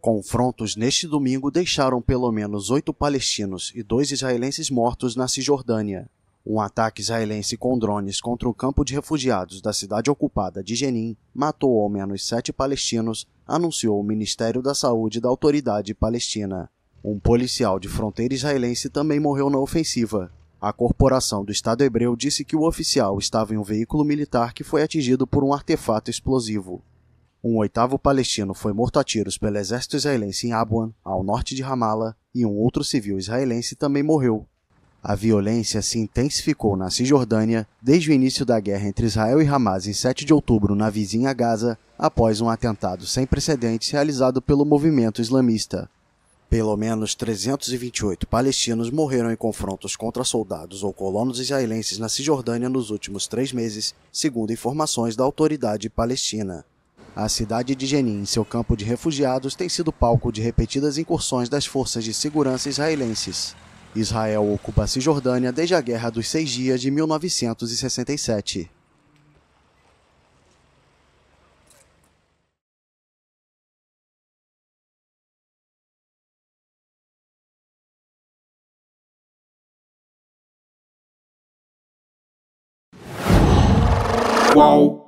Confrontos neste domingo deixaram pelo menos oito palestinos e dois israelenses mortos na Cisjordânia. Um ataque israelense com drones contra um campo de refugiados da cidade ocupada de Jenin matou ao menos sete palestinos, anunciou o Ministério da Saúde da Autoridade Palestina. Um policial de fronteira israelense também morreu na ofensiva. A corporação do Estado hebreu disse que o oficial estava em um veículo militar que foi atingido por um artefato explosivo. Um oitavo palestino foi morto a tiros pelo exército israelense em Abuan, ao norte de Ramallah, e um outro civil israelense também morreu. A violência se intensificou na Cisjordânia desde o início da guerra entre Israel e Hamas em 7 de outubro na vizinha Gaza, após um atentado sem precedentes realizado pelo movimento islamista. Pelo menos 328 palestinos morreram em confrontos contra soldados ou colonos israelenses na Cisjordânia nos últimos três meses, segundo informações da autoridade palestina. A cidade de Jenin, seu campo de refugiados, tem sido palco de repetidas incursões das forças de segurança israelenses. Israel ocupa a Cisjordânia desde a Guerra dos Seis Dias de 1967. Qual?